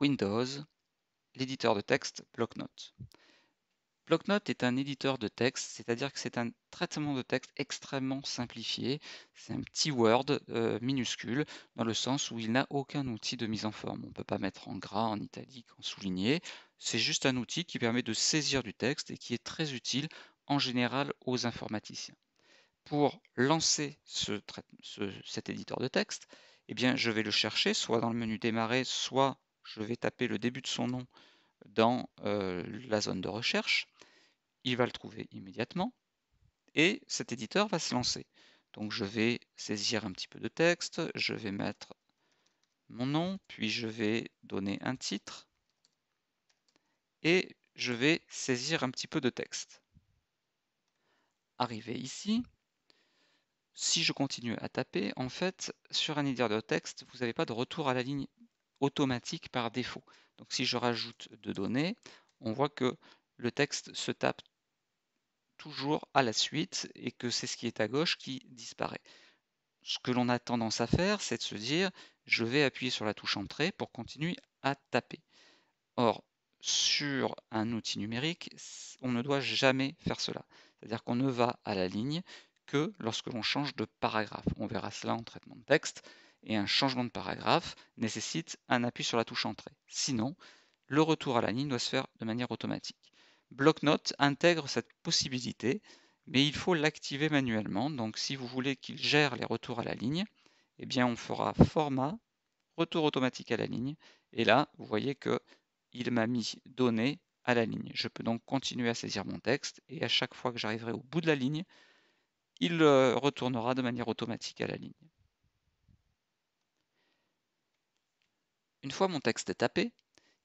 Windows, l'éditeur de texte BlockNote. BlockNote est un éditeur de texte, c'est-à-dire que c'est un traitement de texte extrêmement simplifié. C'est un petit Word euh, minuscule, dans le sens où il n'a aucun outil de mise en forme. On ne peut pas mettre en gras, en italique, en souligné. C'est juste un outil qui permet de saisir du texte et qui est très utile en général aux informaticiens. Pour lancer cet éditeur de texte, eh bien, je vais le chercher soit dans le menu Démarrer, soit je vais taper le début de son nom dans euh, la zone de recherche, il va le trouver immédiatement et cet éditeur va se lancer. Donc je vais saisir un petit peu de texte, je vais mettre mon nom, puis je vais donner un titre et je vais saisir un petit peu de texte. Arrivé ici, si je continue à taper, en fait, sur un éditeur de texte, vous n'avez pas de retour à la ligne automatique par défaut. Donc si je rajoute de données, on voit que le texte se tape toujours à la suite et que c'est ce qui est à gauche qui disparaît. Ce que l'on a tendance à faire, c'est de se dire je vais appuyer sur la touche entrée pour continuer à taper. Or, sur un outil numérique, on ne doit jamais faire cela. C'est-à-dire qu'on ne va à la ligne que lorsque l'on change de paragraphe. On verra cela en traitement de texte et un changement de paragraphe nécessite un appui sur la touche Entrée. Sinon, le retour à la ligne doit se faire de manière automatique. bloc intègre cette possibilité, mais il faut l'activer manuellement. Donc si vous voulez qu'il gère les retours à la ligne, eh bien on fera format, retour automatique à la ligne, et là vous voyez qu'il m'a mis données à la ligne. Je peux donc continuer à saisir mon texte et à chaque fois que j'arriverai au bout de la ligne, il euh, retournera de manière automatique à la ligne. Une fois mon texte est tapé,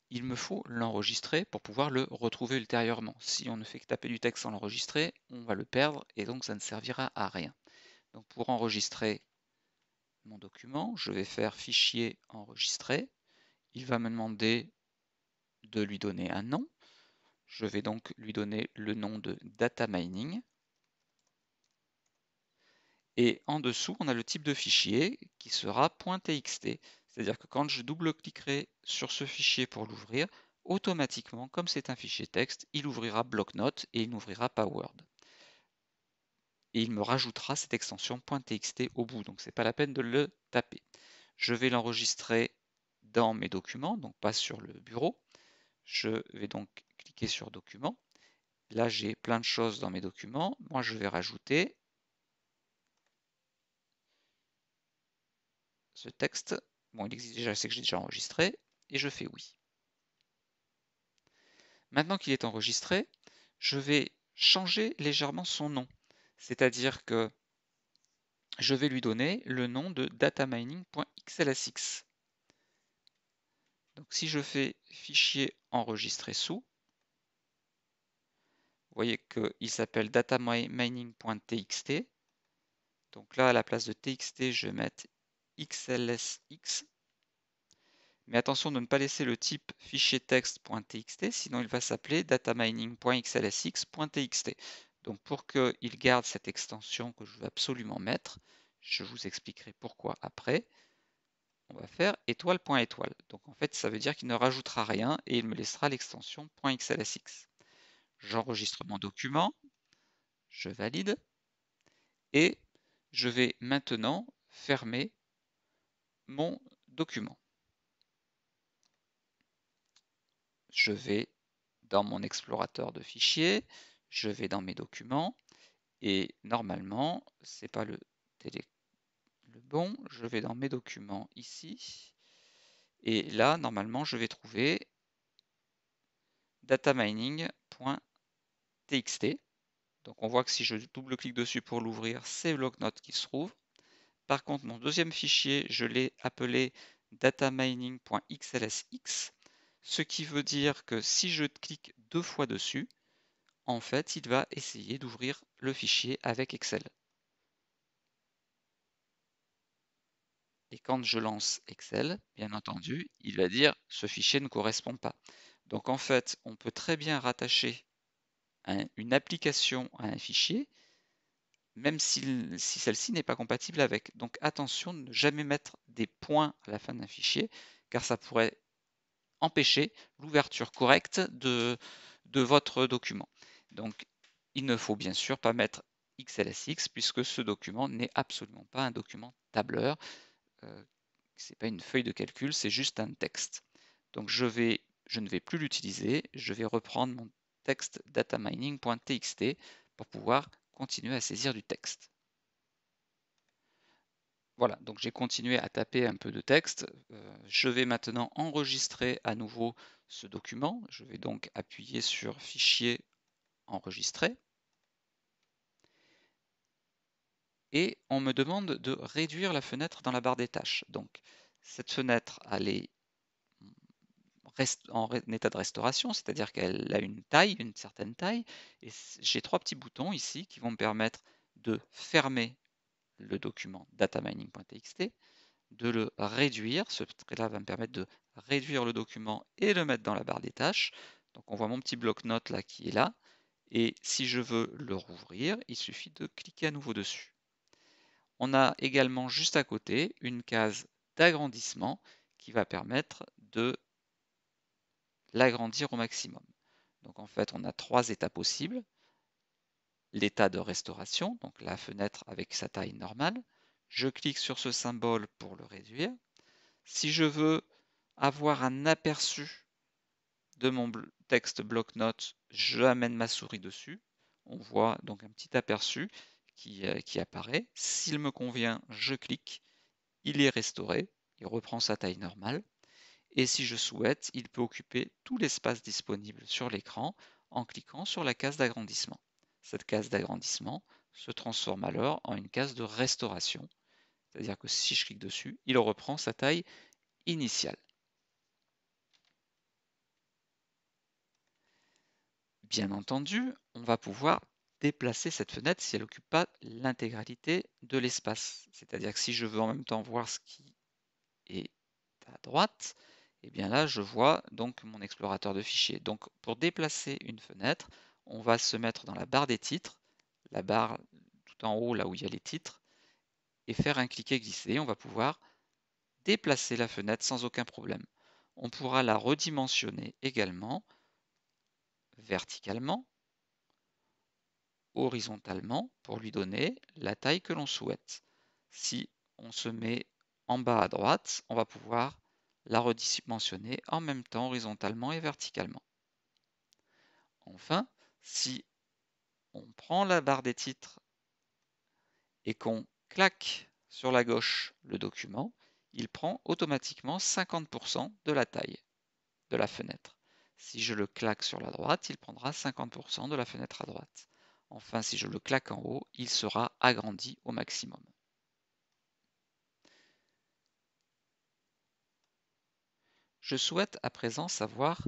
il me faut l'enregistrer pour pouvoir le retrouver ultérieurement. Si on ne fait que taper du texte sans l'enregistrer, on va le perdre et donc ça ne servira à rien. Donc pour enregistrer mon document, je vais faire fichier enregistrer. Il va me demander de lui donner un nom. Je vais donc lui donner le nom de data mining. Et en dessous, on a le type de fichier qui sera .txt. C'est-à-dire que quand je double-cliquerai sur ce fichier pour l'ouvrir, automatiquement, comme c'est un fichier texte, il ouvrira bloc-notes et il n'ouvrira pas Word. Et il me rajoutera cette extension .txt au bout, donc ce n'est pas la peine de le taper. Je vais l'enregistrer dans mes documents, donc pas sur le bureau. Je vais donc cliquer sur Documents. Là, j'ai plein de choses dans mes documents. Moi, je vais rajouter ce texte Bon, il existe déjà, c'est que j'ai déjà enregistré, et je fais oui. Maintenant qu'il est enregistré, je vais changer légèrement son nom. C'est-à-dire que je vais lui donner le nom de datamining.xlsx. Donc si je fais fichier enregistré sous, vous voyez qu'il s'appelle datamining.txt. Donc là, à la place de txt, je vais mettre xlsx. Mais attention de ne pas laisser le type fichier texte.txt, sinon il va s'appeler datamining.xlsx.txt. Donc pour qu'il garde cette extension que je veux absolument mettre, je vous expliquerai pourquoi après, on va faire étoile, étoile. Donc en fait, ça veut dire qu'il ne rajoutera rien et il me laissera l'extension .xlsx. J'enregistre mon document, je valide et je vais maintenant fermer mon document. Je vais dans mon explorateur de fichiers, je vais dans mes documents, et normalement, c'est pas le, le bon, je vais dans mes documents ici, et là, normalement, je vais trouver datamining.txt. Donc on voit que si je double-clique dessus pour l'ouvrir, c'est le bloc-notes qui se trouve. Par contre, mon deuxième fichier, je l'ai appelé datamining.xlsx, ce qui veut dire que si je clique deux fois dessus, en fait, il va essayer d'ouvrir le fichier avec Excel. Et quand je lance Excel, bien entendu, il va dire ce fichier ne correspond pas. Donc en fait, on peut très bien rattacher une application à un fichier même si, celle-ci n'est pas compatible avec. Donc attention de ne jamais mettre des points à la fin d'un fichier, car ça pourrait empêcher l'ouverture correcte de, votre document. Donc il ne faut bien sûr pas mettre XLSX puisque ce document n'est absolument pas un document tableur. Euh, ce n'est pas une feuille de calcul, c'est juste un texte. Donc je, je ne vais plus l'utiliser, je vais reprendre mon texte datamining.txt pour pouvoir continuer à saisir du texte. Voilà, donc j'ai continué à taper un peu de texte. Euh, je vais maintenant enregistrer à nouveau ce document. Je vais donc appuyer sur Fichier enregistrer. Et on me demande de réduire la fenêtre dans la barre des tâches. Donc cette fenêtre, elle est en, état de restauration, c'est-à-dire qu'elle a une taille, une certaine taille, et j'ai trois petits boutons ici qui vont me permettre de fermer le document datamining.txt, de le réduire, ce trait-là va me permettre de réduire le document et le mettre dans la barre des tâches. Donc on voit mon petit bloc-notes là qui est là, et si je veux le rouvrir, il suffit de cliquer à nouveau dessus. On a également juste à côté une case d'agrandissement qui va permettre de l'agrandir au maximum. Donc en fait, on a trois états possibles. L'état de restauration, donc la fenêtre avec sa taille normale. Je clique sur ce symbole pour le réduire. Si je veux avoir un aperçu de mon texte bloc-notes, amène ma souris dessus. On voit donc un petit aperçu qui, euh, qui apparaît. S'il me convient, je clique. Il est restauré. Il reprend sa taille normale et si je souhaite, il peut occuper tout l'espace disponible sur l'écran en cliquant sur la case d'agrandissement. Cette case d'agrandissement se transforme alors en une case de restauration, c'est-à-dire que si je clique dessus, il reprend sa taille initiale. Bien entendu, on va pouvoir déplacer cette fenêtre si elle n'occupe pas l'intégralité de l'espace. C'est-à-dire que si je veux en même temps voir ce qui est à droite, et eh bien là je vois donc mon explorateur de fichiers. Donc pour déplacer une fenêtre, on va se mettre dans la barre des titres, la barre tout en haut là où il y a les titres, et faire un cliquer-glisser. On va pouvoir déplacer la fenêtre sans aucun problème. On pourra la redimensionner également verticalement, horizontalement, pour lui donner la taille que l'on souhaite. Si on se met en bas à droite, on va pouvoir la redimensionner en même temps horizontalement et verticalement. Enfin, si on prend la barre des titres et qu'on claque sur la gauche le document, il prend automatiquement 50% de la taille de la fenêtre. Si je le claque sur la droite, il prendra 50% de la fenêtre à droite. Enfin, si je le claque en haut, il sera agrandi au maximum. Je souhaite à présent savoir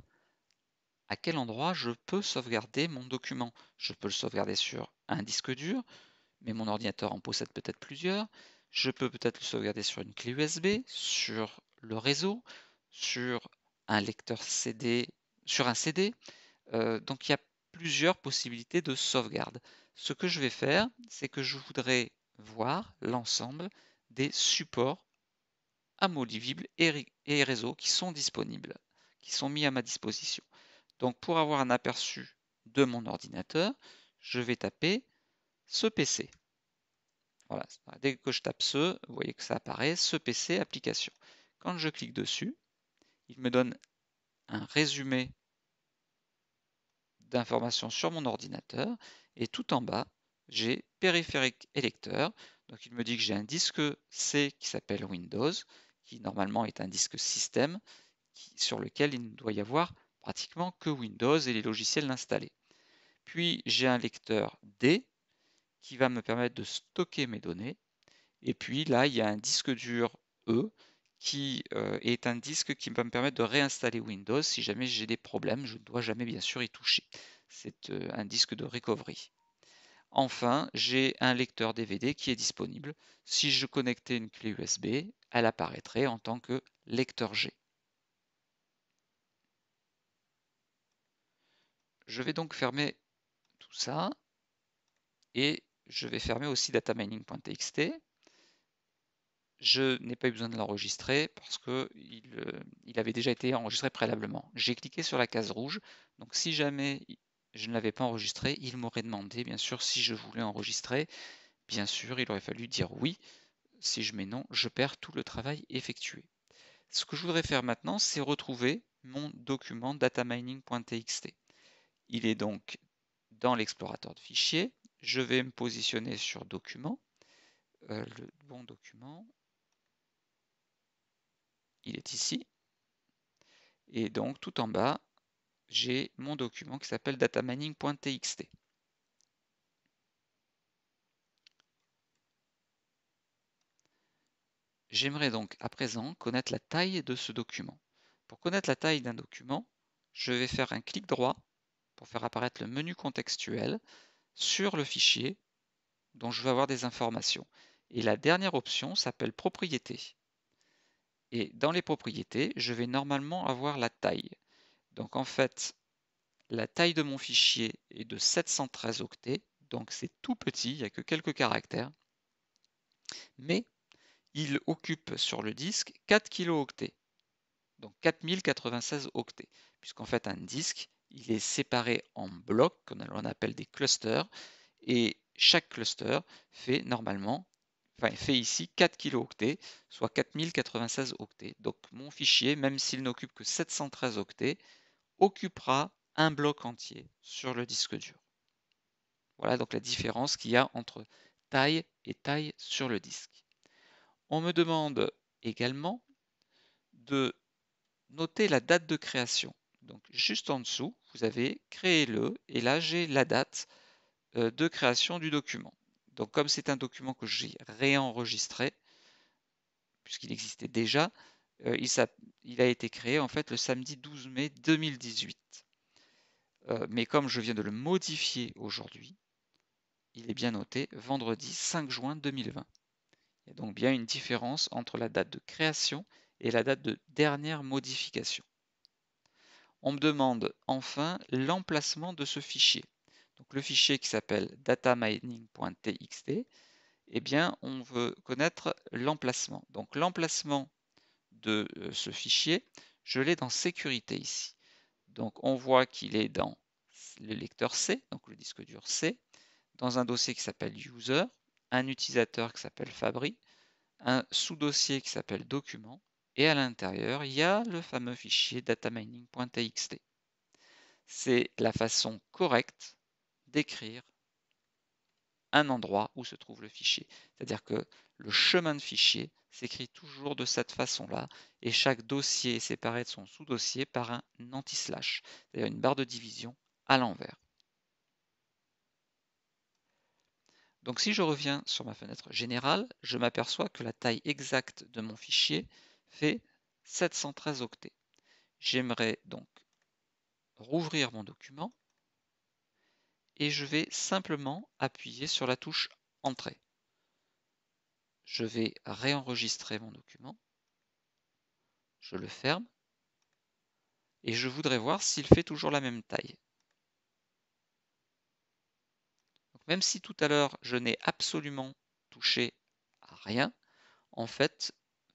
à quel endroit je peux sauvegarder mon document. Je peux le sauvegarder sur un disque dur, mais mon ordinateur en possède peut-être plusieurs. Je peux peut-être le sauvegarder sur une clé USB, sur le réseau, sur un lecteur CD, sur un CD. Euh, donc il y a plusieurs possibilités de sauvegarde. Ce que je vais faire, c'est que je voudrais voir l'ensemble des supports amovibles et, et réseaux qui sont disponibles, qui sont mis à ma disposition. Donc pour avoir un aperçu de mon ordinateur, je vais taper ce PC. Voilà, dès que je tape ce, vous voyez que ça apparaît, ce PC application. Quand je clique dessus, il me donne un résumé d'informations sur mon ordinateur et tout en bas, j'ai périphérique électeur ». Donc il me dit que j'ai un disque C qui s'appelle Windows, qui normalement est un disque système sur lequel il ne doit y avoir pratiquement que Windows et les logiciels installés. Puis j'ai un lecteur D qui va me permettre de stocker mes données. Et puis là, il y a un disque dur E qui euh, est un disque qui va me permettre de réinstaller Windows si jamais j'ai des problèmes. Je ne dois jamais bien sûr y toucher. C'est euh, un disque de recovery. Enfin, j'ai un lecteur DVD qui est disponible. Si je connectais une clé USB, elle apparaîtrait en tant que lecteur G. Je vais donc fermer tout ça et je vais fermer aussi datamining.txt. Je n'ai pas eu besoin de l'enregistrer parce qu'il euh, il avait déjà été enregistré préalablement. J'ai cliqué sur la case rouge, donc si jamais je ne l'avais pas enregistré. Il m'aurait demandé, bien sûr, si je voulais enregistrer. Bien sûr, il aurait fallu dire oui. Si je mets non, je perds tout le travail effectué. Ce que je voudrais faire maintenant, c'est retrouver mon document datamining.txt. Il est donc dans l'explorateur de fichiers. Je vais me positionner sur document, euh, le bon document. Il est ici. Et donc tout en bas, j'ai mon document qui s'appelle datamining.txt. J'aimerais donc à présent connaître la taille de ce document. Pour connaître la taille d'un document, je vais faire un clic droit pour faire apparaître le menu contextuel sur le fichier dont je veux avoir des informations. Et la dernière option s'appelle propriétés. Et dans les propriétés, je vais normalement avoir la taille. Donc en fait, la taille de mon fichier est de 713 octets, donc c'est tout petit, il n'y a que quelques caractères, mais il occupe sur le disque 4 kilooctets, donc 4096 octets, puisqu'en fait un disque, il est séparé en blocs, qu'on appelle des clusters, et chaque cluster fait normalement, enfin fait ici 4 kilooctets, soit 4096 octets. Donc mon fichier, même s'il n'occupe que 713 octets, occupera un bloc entier sur le disque dur. Voilà donc la différence qu'il y a entre taille et taille sur le disque. On me demande également de noter la date de création. Donc juste en dessous, vous avez créé le et là j'ai la date euh, de création du document. Donc comme c'est un document que j'ai réenregistré, puisqu'il existait déjà, euh, il, a, été créé en fait le samedi 12 mai 2018. Euh, mais comme je viens de le modifier aujourd'hui, il est bien noté vendredi 5 juin 2020. Il y a donc bien une différence entre la date de création et la date de dernière modification. On me demande enfin l'emplacement de ce fichier. Donc le fichier qui s'appelle datamining.txt, eh bien on veut connaître l'emplacement. Donc l'emplacement de euh, ce fichier, je l'ai dans sécurité ici. Donc on voit qu'il est dans le lecteur C, donc le disque dur C, dans un dossier qui s'appelle user, un utilisateur qui s'appelle fabri, un sous-dossier qui s'appelle document, et à l'intérieur, il y a le fameux fichier datamining.txt. C'est la façon correcte d'écrire un endroit où se trouve le fichier. C'est-à-dire que le chemin de fichier s'écrit toujours de cette façon-là, et chaque dossier est séparé de son sous-dossier par un anti-slash, c'est-à-dire une barre de division à l'envers. Donc si je reviens sur ma fenêtre générale, je m'aperçois que la taille exacte de mon fichier fait 713 octets. J'aimerais donc rouvrir mon document et je vais simplement appuyer sur la touche Entrée je vais réenregistrer mon document. Je le ferme. Et je voudrais voir s'il fait toujours la même taille. même si tout à l'heure, je n'ai absolument touché à rien, en fait,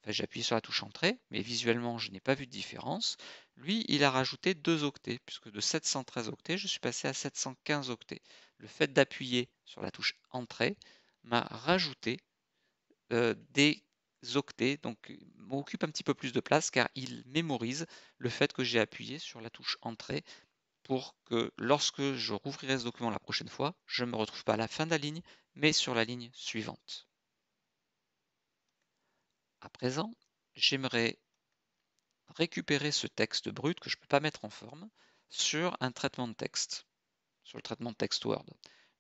j'appuie sur la touche Entrée, mais visuellement, je n'ai pas vu de différence. Lui, il a rajouté 2 octets, puisque de 713 octets, je suis passé à 715 octets. Le fait d'appuyer sur la touche Entrée m'a rajouté euh, des octets, donc euh, m'occupe un petit peu plus de place car il mémorise le fait que j'ai appuyé sur la touche entrée pour que lorsque je rouvrirai ce document la prochaine fois, je ne me retrouve pas à la fin de la ligne, mais sur la ligne suivante. À présent, j'aimerais récupérer ce texte brut que je ne peux pas mettre en forme sur un traitement de texte, sur le traitement de texte Word.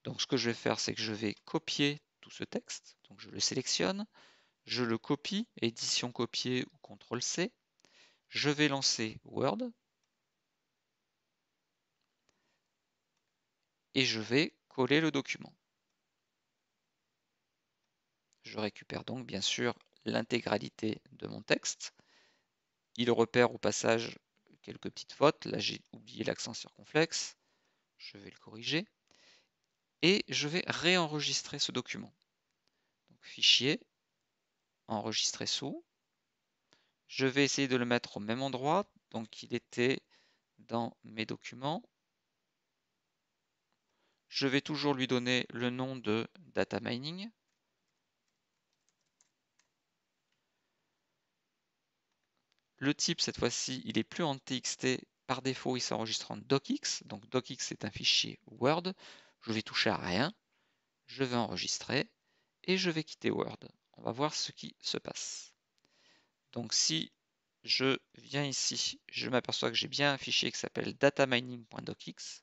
Donc ce que je vais faire, c'est que je vais copier ce texte. Donc je le sélectionne, je le copie, édition copier ou CTRL C. Je vais lancer Word. Et je vais coller le document. Je récupère donc bien sûr l'intégralité de mon texte. Il repère au passage quelques petites fautes. Là, j'ai oublié l'accent circonflexe. Je vais le corriger. Et je vais réenregistrer ce document fichier, enregistrer sous. Je vais essayer de le mettre au même endroit. Donc il était dans mes documents. Je vais toujours lui donner le nom de data mining. Le type, cette fois-ci, il est plus en TXT. Par défaut, il s'enregistre en docx. Donc docx est un fichier Word. Je vais toucher à rien. Je vais enregistrer et je vais quitter Word. On va voir ce qui se passe. Donc si je viens ici, je m'aperçois que j'ai bien un fichier qui s'appelle datamining.docx.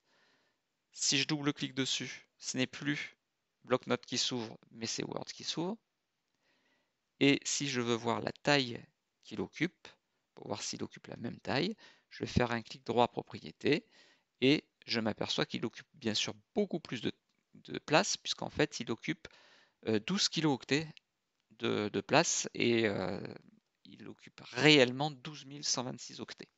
Si je double-clique dessus, ce n'est plus bloc qui s'ouvre, mais c'est Word qui s'ouvre. Et si je veux voir la taille qu'il occupe, pour voir s'il occupe la même taille, je vais faire un clic droit à propriété et je m'aperçois qu'il occupe bien sûr beaucoup plus de place puisqu'en fait il occupe 12 euh, kilooctets de, de place et euh, il occupe réellement 12 126 octets.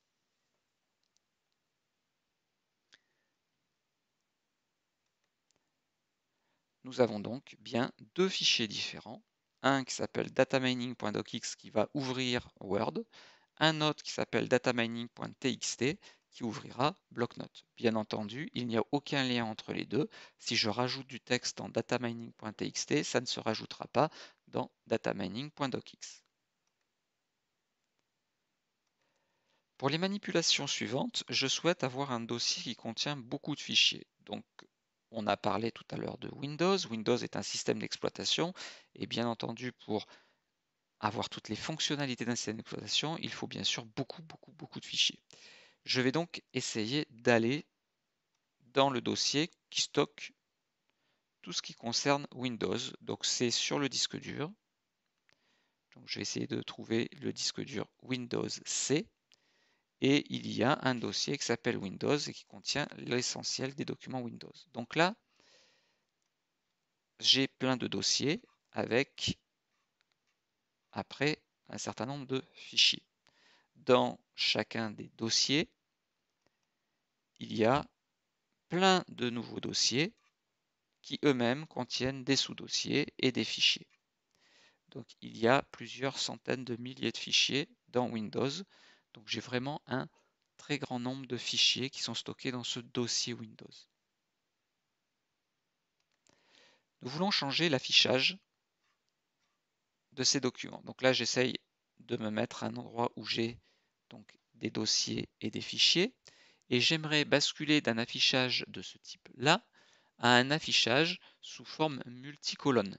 Nous avons donc bien deux fichiers différents, un qui s'appelle datamining.docx qui va ouvrir Word, un autre qui s'appelle datamining.txt qui ouvrira BlockNote. Bien entendu, il n'y a aucun lien entre les deux. Si je rajoute du texte en datamining.txt, ça ne se rajoutera pas dans datamining.docx. Pour les manipulations suivantes, je souhaite avoir un dossier qui contient beaucoup de fichiers. Donc, on a parlé tout à l'heure de Windows. Windows est un système d'exploitation et bien entendu, pour avoir toutes les fonctionnalités d'un système d'exploitation, il faut bien sûr beaucoup, beaucoup, beaucoup de fichiers. Je vais donc essayer d'aller dans le dossier qui stocke tout ce qui concerne Windows. Donc c'est sur le disque dur. Donc je vais essayer de trouver le disque dur Windows C. Et il y a un dossier qui s'appelle Windows et qui contient l'essentiel des documents Windows. Donc là, j'ai plein de dossiers avec après un certain nombre de fichiers. Dans chacun des dossiers, il y a plein de nouveaux dossiers qui eux-mêmes contiennent des sous-dossiers et des fichiers. Donc il y a plusieurs centaines de milliers de fichiers dans Windows. Donc j'ai vraiment un très grand nombre de fichiers qui sont stockés dans ce dossier Windows. Nous voulons changer l'affichage de ces documents. Donc là, j'essaye de me mettre à un endroit où j'ai donc des dossiers et des fichiers et j'aimerais basculer d'un affichage de ce type-là à un affichage sous forme multicolonne.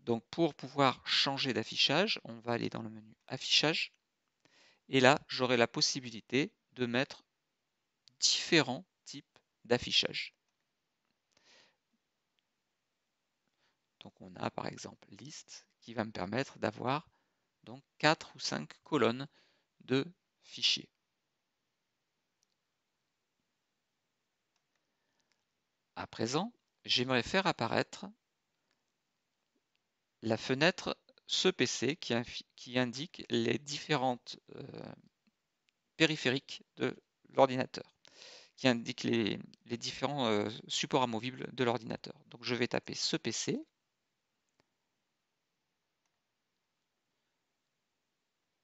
Donc pour pouvoir changer d'affichage, on va aller dans le menu affichage et là j'aurai la possibilité de mettre différents types d'affichage. Donc on a par exemple liste qui va me permettre d'avoir donc 4 ou 5 colonnes de fichiers. À présent, j'aimerais faire apparaître la fenêtre ce PC qui, indique les différentes euh, périphériques de l'ordinateur, qui indique les, différents euh, supports amovibles de l'ordinateur. Donc je vais taper ce PC.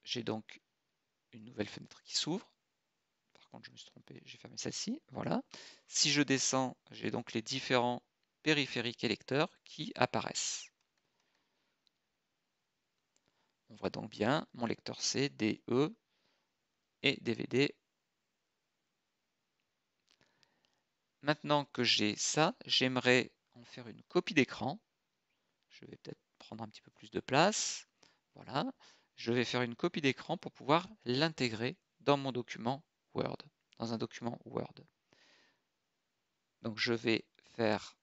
J'ai donc une nouvelle fenêtre qui s'ouvre. Quand je me suis trompé, j'ai fermé celle-ci. Voilà. Si je descends, j'ai donc les différents périphériques lecteurs qui apparaissent. On voit donc bien mon lecteur C, D, E et DVD. Maintenant que j'ai ça, j'aimerais en faire une copie d'écran. Je vais peut-être prendre un petit peu plus de place. Voilà. Je vais faire une copie d'écran pour pouvoir l'intégrer dans mon document Word, dans un document Word. Donc je vais faire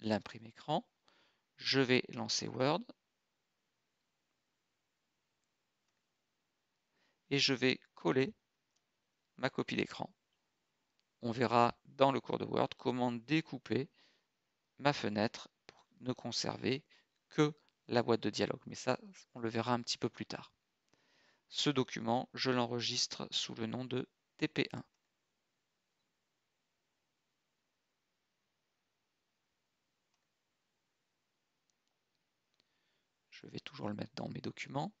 l'imprime écran, je vais lancer Word, et je vais coller ma copie d'écran. On verra dans le cours de Word comment découper ma fenêtre pour ne conserver que la boîte de dialogue. Mais ça, on le verra un petit peu plus tard. Ce document, je l'enregistre sous le nom de tp1je vais toujours le mettre dans mes documents.